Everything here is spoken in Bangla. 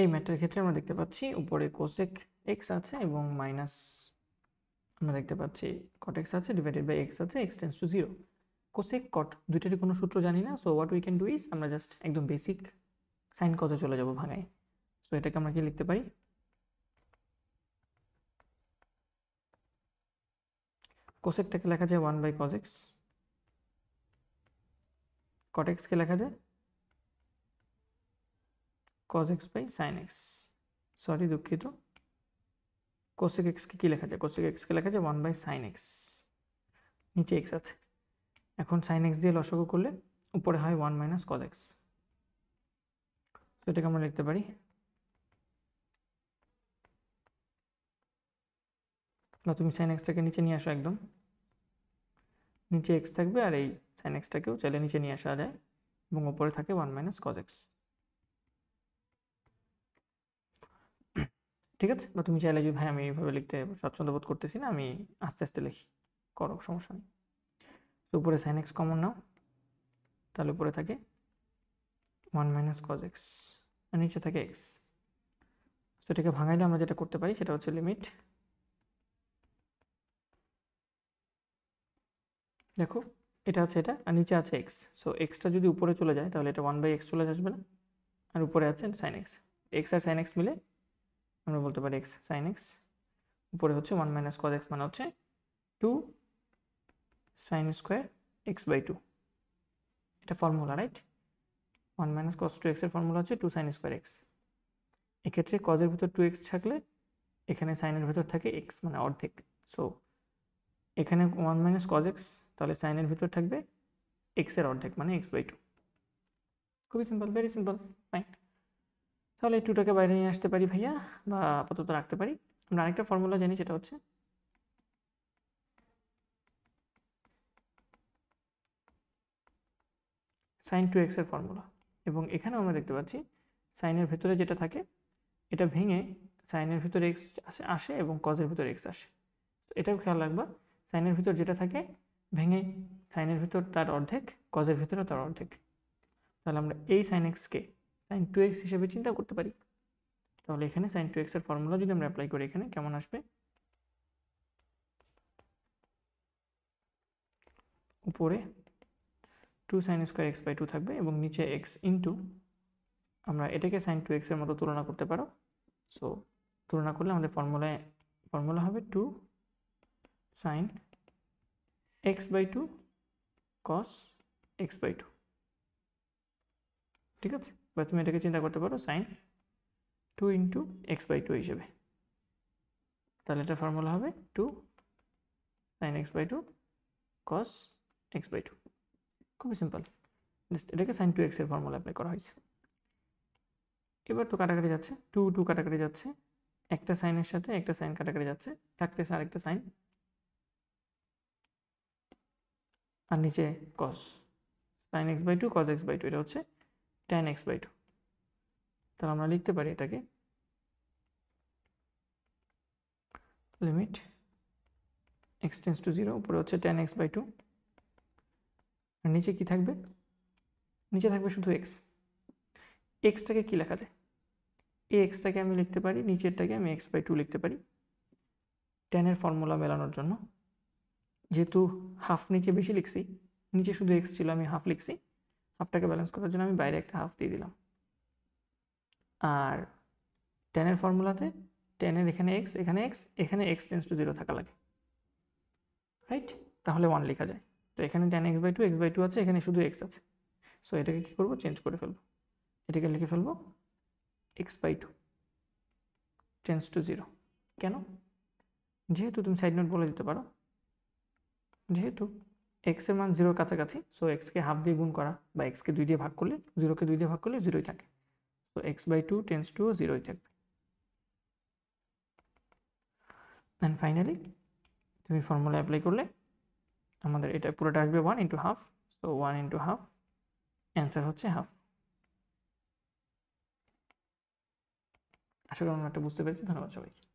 এই ম্যাটার ক্ষেত্রে আমরা দেখতে পাচ্ছি উপরে কোসেক এক্স আছে এবং মাইনাস আমরা দেখতে পাচ্ছি কট এক্স আছে ডিভাইডেড বাই এক্স আছে x tends to zero cosec cot দুইটারই কোনো সূত্র জানি না so what we can do is আমরা জাস্ট একদম বেসিক সাইন কথা চলে যাব ভাঙায় সো এটাকে আমরা কি লিখতে পারি কোসেকটাকে লেখা যায় one by cos x cot এক্সকে লেখা যায় cos x by sine x sorry দুঃখিত x কি কি লেখা যায় কোসেক এক্সকে লেখা যায় ওয়ান বাই সাইন এক্স নিচে এক্স আছে এখন সাইন এক্স দিয়ে লসগো করলে উপরে হয় ওয়ান মাইনাস কজ তো এটাকে আমরা লিখতে পারি না তুমি সাইন এক্সটাকে নিচে নিয়ে আসো একদম নিচে এক্স থাকবে আর এই সাইন এক্সটাকেও চাইলে নিচে নিয়ে আসা যায় এবং উপরে থাকে ওয়ান মাইনাস কজ ঠিক আছে বা তুমি চাইলে যে ভাই আমি এইভাবে লিখতে স্বাচ্ছন্দ্য বোধ করতেছি না আমি আস্তে আস্তে লিখি করো সমস্যা নেই তো উপরে সাইন এক্স কমন নাও তাহলে উপরে থাকে ওয়ান মাইনাস কজ এক্স আর নিচে থাকে এক্স তো এটাকে ভাঙাইলে আমরা যেটা করতে পারি সেটা হচ্ছে লিমিট দেখো এটা আছে এটা আর নিচে আছে এক্স সো এক্সটা যদি উপরে চলে যায় তাহলে এটা ওয়ান বাই এক্স চলে আসবে না আর উপরে আছে সাইন এক্স এক্স আর সাইন এক্স মিলে আমরা বলতে পারি এক্স সাইন এক্স উপরে হচ্ছে ওয়ান মাইনাস কজ এক্স মানে হচ্ছে two sine square x by two এটা formula right one minus cos two এক্সের ফর্মুলা হচ্ছে টু সাইন স্কোয়ার এক্স এক্ষেত্রে কজের ভিতর টু এক্স থাকলে এখানে সাইনের ভিতর থাকে এক্স মানে অর্ধেক সো এখানে ওয়ান মাইনাস কজ এক্স তাহলে সাইনের ভিতর থাকবে এক্সের অর্ধেক মানে এক্স বাই টু খুবই সিম্পল ভেরি সিম্পল ফাইন তাহলে টুটাকে বাইরে নিয়ে আসতে পারি ভাইয়া বা আপাতত রাখতে পারি আমরা আরেকটা ফর্মুলা জানি সেটা হচ্ছে সাইন টু এক্সের ফর্মুলা এবং এখানেও আমরা দেখতে পাচ্ছি সাইনের ভেতরে যেটা থাকে এটা ভেঙে সাইনের ভিতরে এক্স আসে আসে এবং কজের ভিতরে এক্স আসে এটাও খেয়াল রাখবা সাইনের ভিতর যেটা থাকে ভেঙে সাইনের ভিতর তার অর্ধেক কজের ভিতরে তার অর্ধেক তাহলে আমরা এই সাইন এক্সকে সাইন টু এক্স হিসেবে চিন্তা করতে পারি তাহলে এখানে সাইন টু এক্সের ফর্মুলা যদি আমরা অ্যাপ্লাই করি এখানে কেমন আসবে উপরে two sine square x by two থাকবে এবং নিচে এক্স ইন্টু আমরা এটাকে সাইন টু এক্সের মতো তুলনা করতে পারো সো তুলনা করলে আমাদের ফর্মুলায় ফর্মুলা হবে two sine x by two cos x by two ঠিক আছে বা তুমি এটাকে চিন্তা করতে পারো sine two into x by two হিসেবে তাহলে এটা ফর্মুলা হবে two sine x by two cos x by two খুবই সিম্পল এটাকে সাইন টু এক্সের ফর্মুলা অ্যাপ্লাই করা হয়েছে এবার তো কাটাকাটি যাচ্ছে টু টু কাটাকাটি যাচ্ছে একটা সাইনের সাথে একটা সাইন কাটাকাটি যাচ্ছে থাকতেছে আরেকটা সাইন আর নিচে cos sine x by two cos x by two এটা হচ্ছে টেন এক্স বাই টু তাহলে আমরা লিখতে পারি এটাকে limit x tends to zero উপরে হচ্ছে টেন এক্স বাই টু আর নিচে কি থাকবে নিচে থাকবে শুধু এক্স এক্সটাকে কি লেখা যায় এ এক্সটাকে আমি লিখতে পারি নিচেরটাকে আমি এক্স বাই টু লিখতে পারি টেনের ফর্মুলা মেলানোর জন্য যেহেতু হাফ নিচে বেশি লিখছি নিচে শুধু এক্স ছিল আমি হাফ লিখছি হাফটাকে ব্যালেন্স করার জন্য আমি বাইরে একটা হাফ দিয়ে দিলাম আর টেনের ফর্মুলাতে টেনের এখানে এক্স এখানে এক্স এখানে এক্স টেন্স টু জিরো থাকা লাগে রাইট তাহলে ওয়ান লেখা যায় তো এখানে tan x by two x by two আছে এখানে শুধু এক্স আছে সো এটাকে কী করবো চেঞ্জ করে ফেলবো এটাকে লিখে ফেলবো x by two tends to zero কেন যেহেতু তুমি সাইড নোট বলে দিতে পারো যেহেতু এক্সের মান জিরোর কাছাকাছি সো এক্সকে হাফ দিয়ে গুণ করা বা এক্সকে দুই দিয়ে ভাগ করলে জিরোকে দুই দিয়ে ভাগ করলে জিরোই থাকে so x by two tends to জিরোই থাকবে অ্যান্ড ফাইনালি তুমি ফর্মুলা অ্যাপ্লাই করলে আমাদের এটা পুরোটা আসবে one into half so one into half answer হচ্ছে হাফ আশা করি আমরা একটা বুঝতে পেরেছি ধন্যবাদ সবাইকে